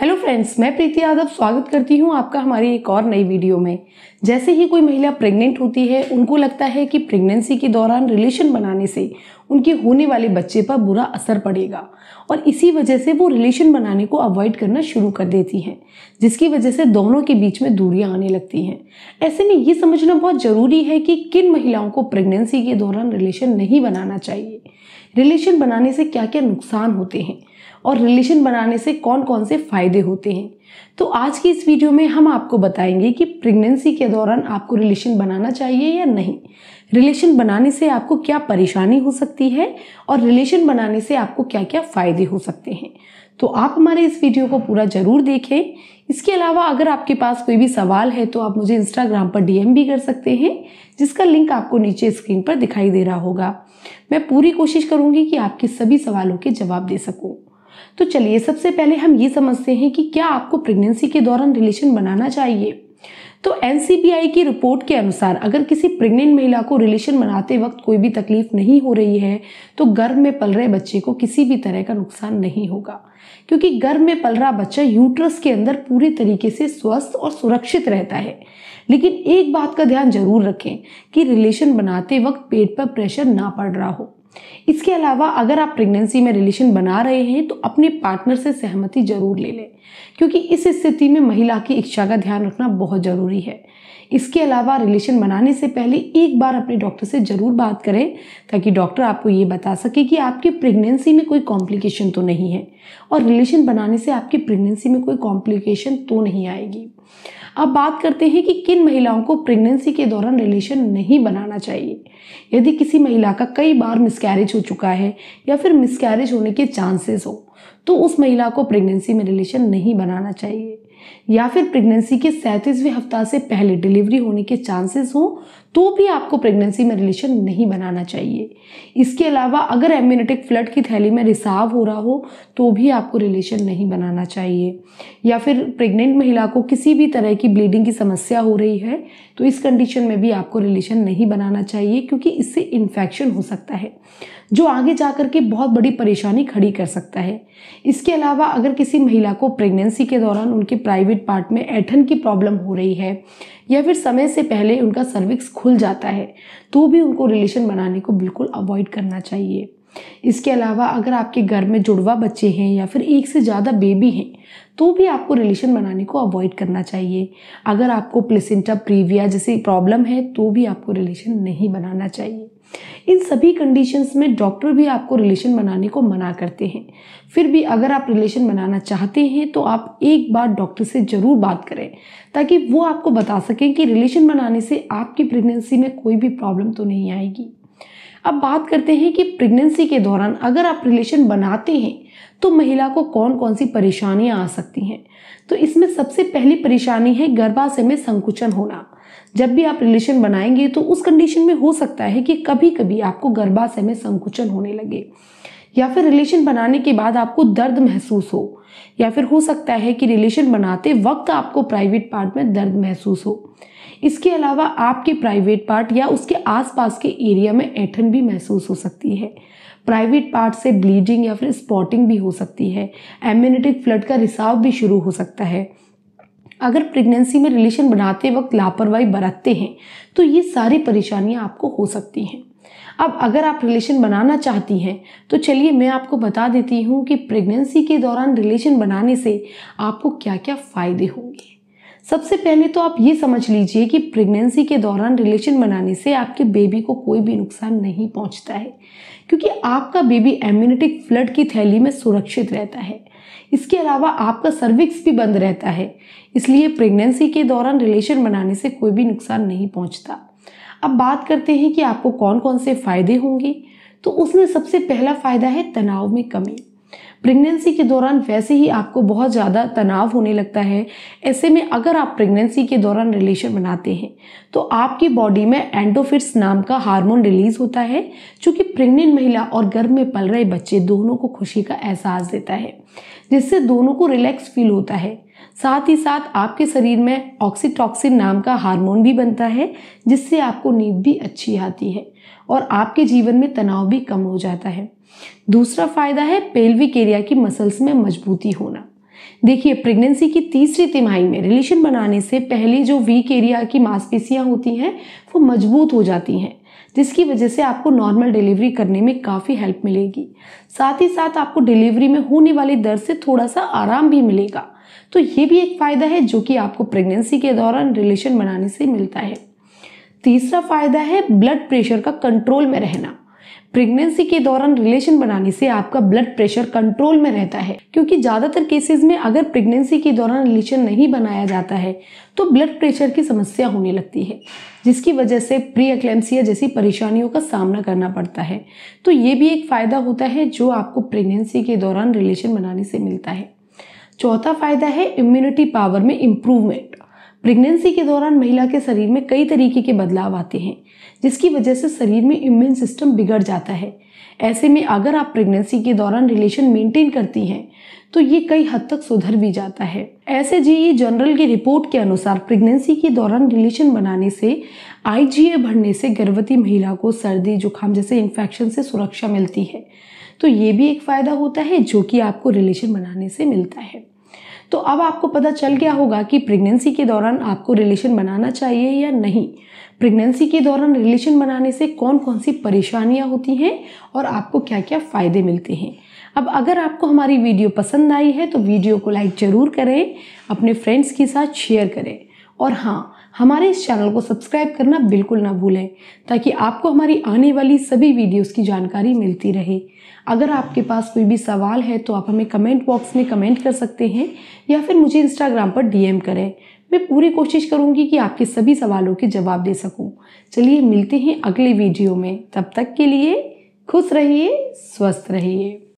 hello friends मैं प्रीति यादव स्वागत करती हूँ आपका हमारी एक और नई वीडियो में जैसे ही कोई महिला प्रेग्नेंट होती है उनको लगता है कि प्रेगनेंसी के दौरान रिलेशन बनाने से उनके होने वाले बच्चे पर बुरा असर पड़ेगा और इसी वजह से वो रिलेशन बनाने को अवॉइड करना शुरू कर देती हैं जिसकी वजह से दोनों के बीच में दूरियाँ आने लगती हैं ऐसे में ये समझना बहुत ज़रूरी है कि किन महिलाओं को प्रेगनेंसी के दौरान रिलेशन नहीं बनाना चाहिए रिलेशन बनाने से क्या क्या नुकसान होते हैं और रिलेशन बनाने से कौन कौन से फ़ायदे होते हैं तो आज की इस वीडियो में हम आपको बताएंगे कि प्रेगनेंसी के दौरान आपको रिलेशन बनाना चाहिए या नहीं रिलेशन बनाने से आपको क्या परेशानी हो सकती है और रिलेशन बनाने से आपको क्या क्या फ़ायदे हो सकते हैं तो आप हमारे इस वीडियो को पूरा ज़रूर देखें इसके अलावा अगर आपके पास कोई भी सवाल है तो आप मुझे इंस्टाग्राम पर डीएम भी कर सकते हैं जिसका लिंक आपको नीचे स्क्रीन पर दिखाई दे रहा होगा मैं पूरी कोशिश करूंगी कि आपके सभी सवालों के जवाब दे सकूं तो चलिए सबसे पहले हम ये समझते हैं कि क्या आपको प्रेगनेंसी के दौरान रिलेशन बनाना चाहिए तो एन की रिपोर्ट के अनुसार अगर किसी प्रेग्नेंट महिला को रिलेशन बनाते वक्त कोई भी तकलीफ नहीं हो रही है तो गर्भ में पल रहे बच्चे को किसी भी तरह का नुकसान नहीं होगा क्योंकि गर्भ में पल रहा बच्चा यूट्रस के अंदर पूरे तरीके से स्वस्थ और सुरक्षित रहता है लेकिन एक बात का ध्यान जरूर रखें कि रिलेशन बनाते वक्त पेट पर प्रेशर ना पड़ रहा हो इसके अलावा अगर आप प्रेगनेंसी में रिलेशन बना रहे हैं तो अपने पार्टनर से सहमति जरूर ले लें क्योंकि इस स्थिति में महिला की इच्छा का ध्यान रखना बहुत ज़रूरी है इसके अलावा रिलेशन बनाने से पहले एक बार अपने डॉक्टर से ज़रूर बात करें ताकि डॉक्टर आपको ये बता सके कि आपकी प्रेगनेंसी में कोई कॉम्प्लिकेशन तो नहीं है और रिलेशन बनाने से आपकी प्रेगनेंसी में कोई कॉम्प्लिकेशन तो नहीं आएगी अब बात करते हैं कि किन महिलाओं को प्रेगनेंसी के दौरान रिलेशन नहीं बनाना चाहिए यदि किसी महिला का कई बार मिसके मिसकैरेज हो चुका है या फिर मिसकैरेज होने के चांसेस हो तो उस महिला को प्रेगनेंसी में रिलेशन नहीं बनाना चाहिए या फिर प्रेगनेंसी के सैंतीसवें हफ्ता से पहले डिलीवरी होने के चांसेस हो तो भी आपको प्रेगनेंसी में रिलेशन नहीं बनाना चाहिए इसके अलावा अगर एम्यूनिटिक फ्लड की थैली में रिसाव हो रहा हो तो भी आपको रिलेशन नहीं बनाना चाहिए या फिर प्रेग्नेंट महिला को किसी भी तरह की ब्लीडिंग की समस्या हो रही है तो इस कंडीशन में भी आपको रिलेशन नहीं बनाना चाहिए क्योंकि इससे इन्फेक्शन हो सकता है जो आगे जा कर के बहुत बड़ी परेशानी खड़ी कर सकता है इसके अलावा अगर किसी महिला को प्रेगनेंसी के दौरान उनके प्राइवेट पार्ट में ऐठन की प्रॉब्लम हो रही है या फिर समय से पहले उनका सर्विक्स खुल जाता है तो भी उनको रिलेशन बनाने को बिल्कुल अवॉइड करना चाहिए इसके अलावा अगर आपके घर में जुड़वा बच्चे हैं या फिर एक से ज़्यादा बेबी हैं तो भी आपको रिलेशन बनाने को अवॉइड करना चाहिए अगर आपको प्लेसेंटा प्रीविया जैसी प्रॉब्लम है तो भी आपको रिलेशन नहीं बनाना चाहिए इन सभी कंडीशंस में डॉक्टर भी आपको रिलेशन बनाने को मना करते हैं फिर भी अगर आप रिलेशन बनाना चाहते हैं तो आप एक बार डॉक्टर से ज़रूर बात करें ताकि वो आपको बता सकें कि रिलेशन बनाने से आपकी प्रेगनेंसी में कोई भी प्रॉब्लम तो नहीं आएगी अब बात करते हैं कि प्रेगनेंसी के दौरान अगर आप रिलेशन बनाते हैं तो महिला को कौन कौन सी परेशानियां आ सकती हैं तो इसमें सबसे पहली परेशानी है गर्भाशय में संकुचन होना जब भी आप रिलेशन बनाएंगे तो उस कंडीशन में हो सकता है कि कभी कभी आपको गर्भाशय में संकुचन होने लगे या फिर रिलेशन बनाने के बाद आपको दर्द महसूस हो या फिर हो सकता है कि रिलेशन बनाते वक्त आपको प्राइवेट पार्ट में दर्द महसूस हो इसके अलावा आपके प्राइवेट पार्ट या उसके आसपास के एरिया में ऐठन भी महसूस हो सकती है प्राइवेट पार्ट से ब्लीडिंग या फिर स्पॉटिंग भी हो सकती है एम्यूनिटिक फ्लड का रिसाव भी शुरू हो सकता है अगर प्रेगनेंसी में रिलेशन बनाते वक्त लापरवाही बरतते हैं तो ये सारी परेशानियाँ आपको हो सकती हैं अब अगर आप रिलेशन बनाना चाहती हैं तो चलिए मैं आपको बता देती हूँ कि प्रेगनेंसी के दौरान रिलेशन बनाने से आपको क्या क्या फ़ायदे होंगे सबसे पहले तो आप ये समझ लीजिए कि प्रेगनेंसी के दौरान रिलेशन बनाने से आपके बेबी को कोई भी नुकसान नहीं पहुंचता है क्योंकि आपका बेबी एम्यूनिटिक फ्लड की थैली में सुरक्षित रहता है इसके अलावा आपका सर्विक्स भी बंद रहता है इसलिए प्रेगनेंसी के दौरान रिलेशन बनाने से कोई भी नुकसान नहीं पहुंचता अब बात करते हैं कि आपको कौन कौन से फ़ायदे होंगे तो उसमें सबसे पहला फ़ायदा है तनाव में कमी प्रेगनेंसी के दौरान वैसे ही आपको बहुत ज़्यादा तनाव होने लगता है ऐसे में अगर आप प्रेगनेंसी के दौरान रिलेशन बनाते हैं तो आपकी बॉडी में एंडोफिट्स नाम का हार्मोन रिलीज होता है जो कि प्रेग्नेंट महिला और गर्भ में पल रहे बच्चे दोनों को खुशी का एहसास देता है जिससे दोनों को रिलैक्स फील होता है साथ ही साथ आपके शरीर में ऑक्सीटॉक्सिन नाम का हार्मोन भी बनता है जिससे आपको नींद भी अच्छी आती है और आपके जीवन में तनाव भी कम हो जाता है दूसरा फायदा है पेल्विक एरिया की मसल्स में मजबूती होना देखिए प्रेगनेंसी की तीसरी तिमाही में रिलेशन बनाने से पहले जो वीक एरिया की मांसपेशियां होती हैं वो मजबूत हो जाती हैं जिसकी वजह से आपको नॉर्मल डिलीवरी करने में काफ़ी हेल्प मिलेगी साथ ही साथ आपको डिलीवरी में होने वाले दर्द से थोड़ा सा आराम भी मिलेगा तो ये भी एक फ़ायदा है जो कि आपको प्रेगनेंसी के दौरान रिलेशन बनाने से मिलता है तीसरा फायदा है ब्लड प्रेशर का कंट्रोल में रहना प्रेगनेंसी के दौरान रिलेशन बनाने से आपका ब्लड प्रेशर कंट्रोल में रहता है क्योंकि ज़्यादातर केसेस में अगर प्रेगनेंसी के दौरान रिलेशन नहीं बनाया जाता है तो ब्लड प्रेशर की समस्या होने लगती है जिसकी वजह से प्री एक्लेम्सिया जैसी परेशानियों का सामना करना पड़ता है तो ये भी एक फ़ायदा होता है जो आपको प्रेगनेंसी के दौरान रिलेशन बनाने से मिलता है चौथा फायदा है इम्यूनिटी पावर में इम्प्रूवमेंट प्रेगनेंसी के दौरान महिला के शरीर में कई तरीके के बदलाव आते हैं जिसकी वजह से शरीर में इम्यून सिस्टम बिगड़ जाता है ऐसे में अगर आप प्रेगनेंसी के दौरान रिलेशन मेंटेन करती हैं तो ये कई हद तक सुधर भी जाता है ऐसे जी जनरल की रिपोर्ट के अनुसार प्रेगनेंसी के दौरान रिलेशन बनाने से आई बढ़ने से गर्भवती महिला को सर्दी जुकाम जैसे इन्फेक्शन से सुरक्षा मिलती है तो ये भी एक फ़ायदा होता है जो कि आपको रिलेशन बनाने से मिलता है तो अब आपको पता चल गया होगा कि प्रेगनेंसी के दौरान आपको रिलेशन बनाना चाहिए या नहीं प्रेगनेंसी के दौरान रिलेशन बनाने से कौन कौन सी परेशानियां होती हैं और आपको क्या क्या फ़ायदे मिलते हैं अब अगर आपको हमारी वीडियो पसंद आई है तो वीडियो को लाइक ज़रूर करें अपने फ्रेंड्स के साथ शेयर करें और हाँ हमारे इस चैनल को सब्सक्राइब करना बिल्कुल ना भूलें ताकि आपको हमारी आने वाली सभी वीडियोस की जानकारी मिलती रहे अगर आपके पास कोई भी सवाल है तो आप हमें कमेंट बॉक्स में कमेंट कर सकते हैं या फिर मुझे इंस्टाग्राम पर डीएम करें मैं पूरी कोशिश करूंगी कि आपके सभी सवालों के जवाब दे सकूँ चलिए मिलते हैं अगले वीडियो में तब तक के लिए खुश रहिए स्वस्थ रहिए